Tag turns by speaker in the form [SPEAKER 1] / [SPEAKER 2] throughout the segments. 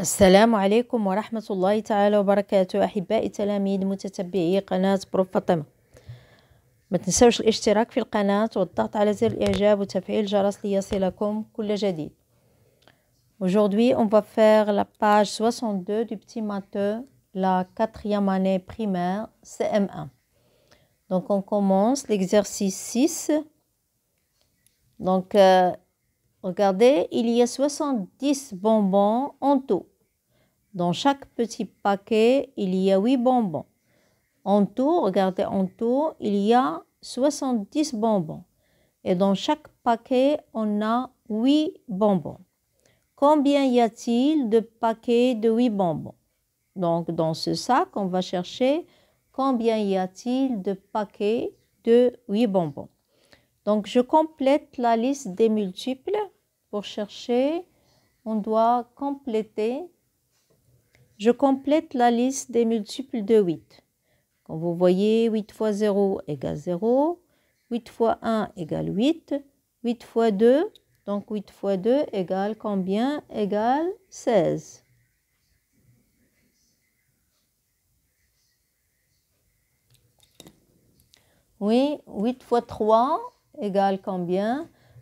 [SPEAKER 1] السلام عليكم ورحمة الله تعالى وبركاته أحبائي تلاميذ متتبعي قناة بروف فاطمة ما تنسوش الاشتراك في القناة والضغط على زر الإعجاب وتفعيل الجرس ليصلكم كل جديد Aujourd'hui, on va faire la page 62 du petit matheux, la quatrième année primaire, CM1. Donc, on commence l'exercice 6. Donc, euh, Regardez, il y a 70 bonbons en tout. Dans chaque petit paquet, il y a 8 bonbons. En tout, regardez, en tout, il y a 70 bonbons. Et dans chaque paquet, on a 8 bonbons. Combien y a-t-il de paquets de 8 bonbons Donc, dans ce sac, on va chercher combien y a-t-il de paquets de 8 bonbons. Donc, je complète la liste des multiples. Pour chercher, on doit compléter. Je complète la liste des multiples de 8. Quand vous voyez, 8 fois 0 égale 0, 8 fois 1 égale 8, 8 fois 2, donc 8 fois 2 égale combien Égale 16. Oui, 8 fois 3 égale combien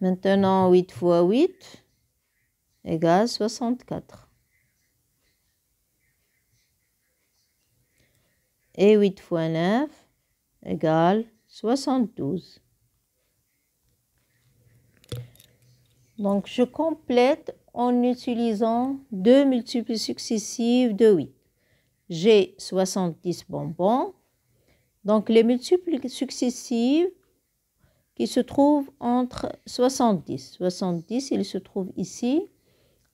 [SPEAKER 1] Maintenant, 8 fois 8 égale 64. Et 8 fois 9 égale 72. Donc, je complète en utilisant deux multiples successives de 8. J'ai 70 bonbons. Donc, les multiples successives qui se trouve entre 70. 70, il se trouve ici.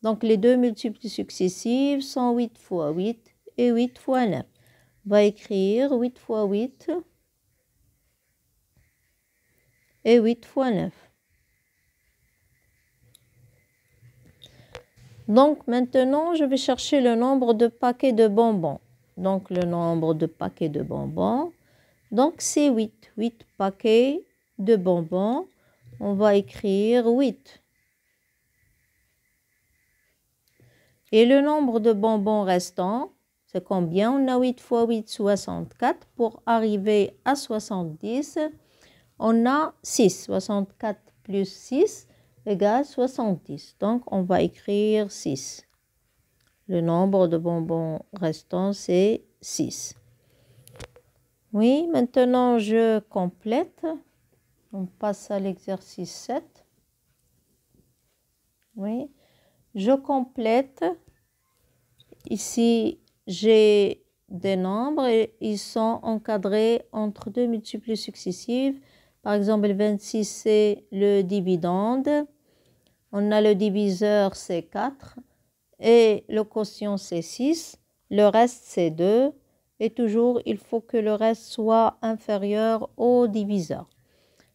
[SPEAKER 1] Donc les deux multiples successives sont 8 x 8 et 8 x 9. On va écrire 8 x 8 et 8 x 9. Donc maintenant, je vais chercher le nombre de paquets de bonbons. Donc le nombre de paquets de bonbons. Donc c'est 8. 8 paquets de bonbons, on va écrire 8. Et le nombre de bonbons restants, c'est combien On a 8 fois 8, 64. Pour arriver à 70, on a 6. 64 plus 6 égale 70. Donc, on va écrire 6. Le nombre de bonbons restants, c'est 6. Oui, maintenant, je complète. On passe à l'exercice 7. Oui. Je complète. Ici, j'ai des nombres et ils sont encadrés entre deux multiples successives. Par exemple, le 26, c'est le dividende. On a le diviseur, c'est 4. Et le quotient, c'est 6. Le reste, c'est 2. Et toujours, il faut que le reste soit inférieur au diviseur.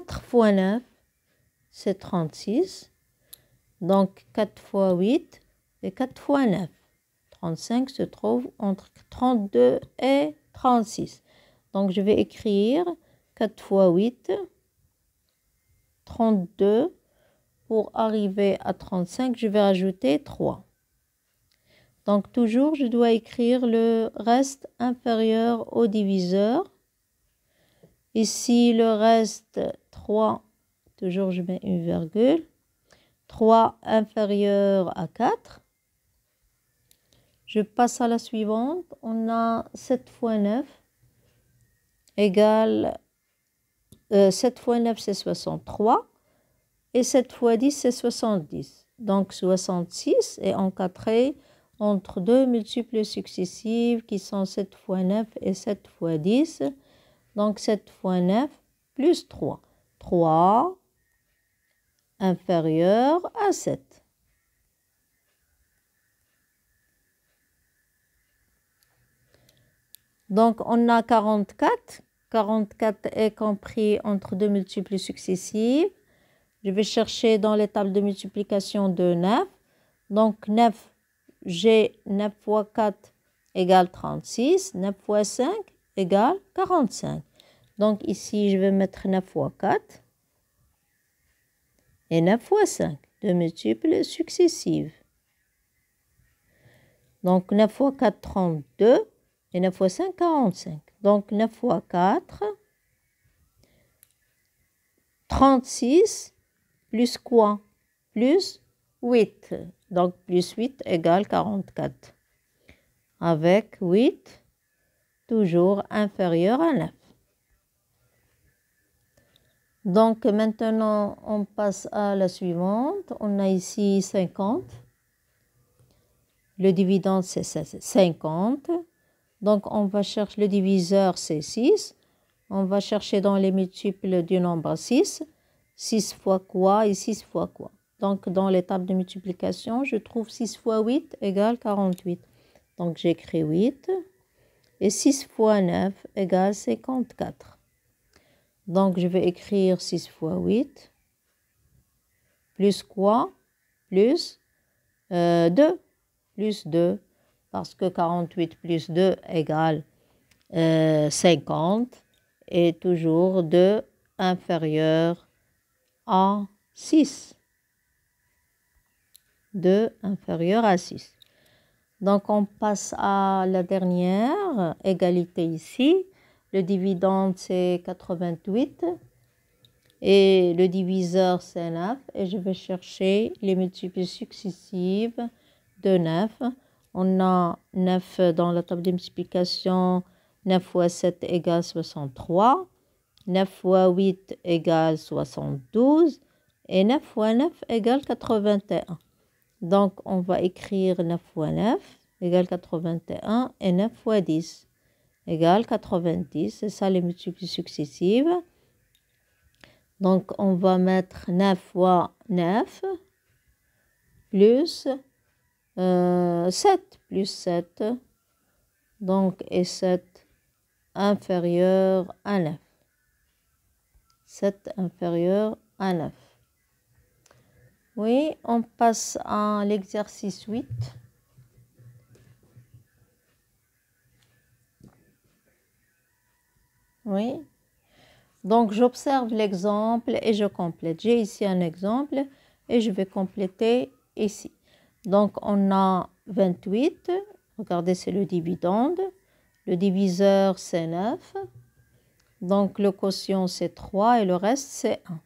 [SPEAKER 1] 4 fois 9, c'est 36. Donc 4 fois 8 et 4 fois 9. 35 se trouve entre 32 et 36. Donc je vais écrire 4 fois 8, 32. Pour arriver à 35, je vais rajouter 3. Donc toujours, je dois écrire le reste inférieur au diviseur Ici, le reste, 3, toujours je mets une virgule. 3 inférieur à 4. Je passe à la suivante. On a 7 fois 9 égale 7 euh, fois 9, c'est 63. Et 7 fois 10, c'est 70. Donc 66 est encadré entre deux multiples successives qui sont 7 fois 9 et 7 fois 10. Donc 7 fois 9 plus 3. 3 inférieur à 7. Donc on a 44. 44 est compris entre deux multiples successives. Je vais chercher dans les tables de multiplication de 9. Donc 9, j'ai 9 fois 4 égale 36. 9 fois 5 égale 45. Donc ici, je vais mettre 9 fois 4 et 9 fois 5, de multiples successives. Donc 9 fois 4, 32 et 9 fois 5, 45. Donc 9 fois 4, 36 plus quoi Plus 8. Donc plus 8 égale 44. Avec 8 toujours inférieur à 9. Donc maintenant, on passe à la suivante. On a ici 50. Le dividende, c'est 50. Donc on va chercher le diviseur, c'est 6. On va chercher dans les multiples du nombre 6. 6 fois quoi et 6 fois quoi. Donc dans l'étape de multiplication, je trouve 6 fois 8 égale 48. Donc j'écris 8. Et 6 fois 9 égale 54. Donc, je vais écrire 6 fois 8. Plus quoi Plus 2. Euh, plus 2. Parce que 48 plus 2 égale 50. Euh, et toujours 2 inférieur à 6. 2 inférieur à 6. Donc, on passe à la dernière, égalité ici. Le dividende, c'est 88. Et le diviseur, c'est 9. Et je vais chercher les multiples successives de 9. On a 9 dans la table de multiplication. 9 fois 7 égale 63. 9 fois 8 égale 72. Et 9 fois 9 égale 81. Donc, on va écrire 9 fois 9 égale 81 et 9 fois 10 égale 90. C'est ça les multiples successives. Donc, on va mettre 9 fois 9 plus 7 euh, plus 7. Donc, et 7 inférieur à 9. 7 inférieur à 9. Oui, on passe à l'exercice 8. Oui. Donc, j'observe l'exemple et je complète. J'ai ici un exemple et je vais compléter ici. Donc, on a 28. Regardez, c'est le dividende. Le diviseur, c'est 9. Donc, le quotient, c'est 3 et le reste, c'est 1.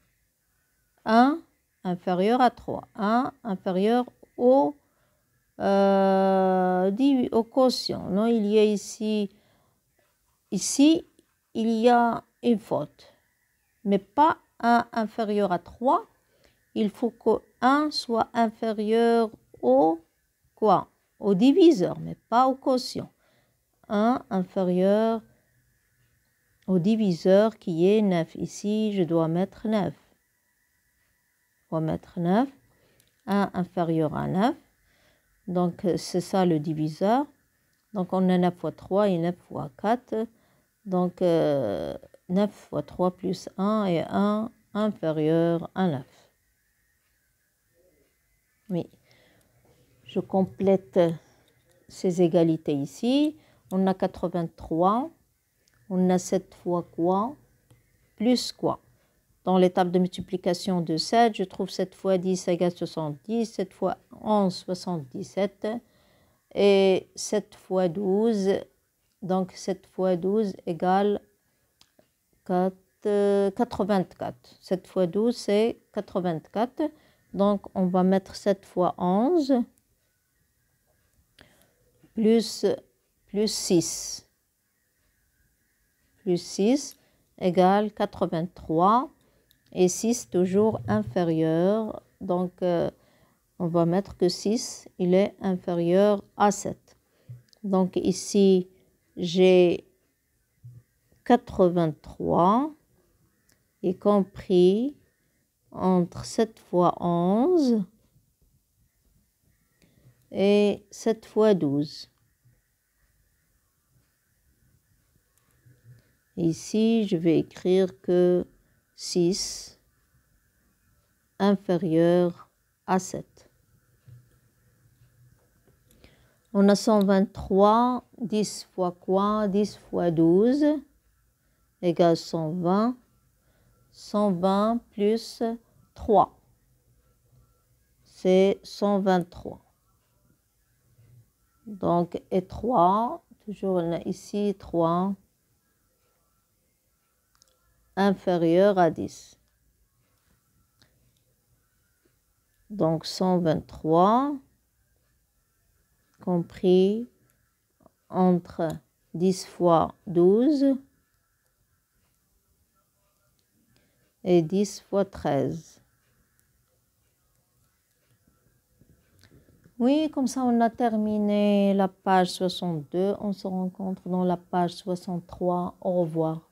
[SPEAKER 1] 1 inférieur à 3. 1 inférieur au, euh, au quotient. Non, il y a ici, ici, il y a une faute, mais pas 1 inférieur à 3. Il faut que 1 soit inférieur au quoi Au diviseur, mais pas au quotient. 1 inférieur au diviseur qui est 9. Ici, je dois mettre 9 va mettre 9. 1 inférieur à 9. Donc, euh, c'est ça le diviseur. Donc, on a 9 fois 3 et 9 fois 4. Donc, 9 euh, fois 3 plus 1 et 1 inférieur à 9. Oui. Je complète ces égalités ici. On a 83. On a 7 fois quoi Plus quoi dans l'étape de multiplication de 7, je trouve 7 fois 10 égale 70, 7 fois 11, 77, et 7 fois 12, donc 7 fois 12 égale 84. 7 fois 12, c'est 84. Donc, on va mettre 7 fois 11 plus, plus 6. Plus 6 égale 83 et 6 toujours inférieur. Donc, euh, on va mettre que 6, il est inférieur à 7. Donc ici, j'ai 83, y compris entre 7 x 11 et 7 x 12. Ici, je vais écrire que 6 inférieur à 7. On a 123, 10 fois quoi 10 fois 12 égale 120. 120 plus 3, c'est 123. Donc, et 3, toujours on a ici 3, inférieur à 10. Donc 123 compris entre 10 fois 12 et 10 fois 13. Oui, comme ça on a terminé la page 62. On se rencontre dans la page 63. Au revoir.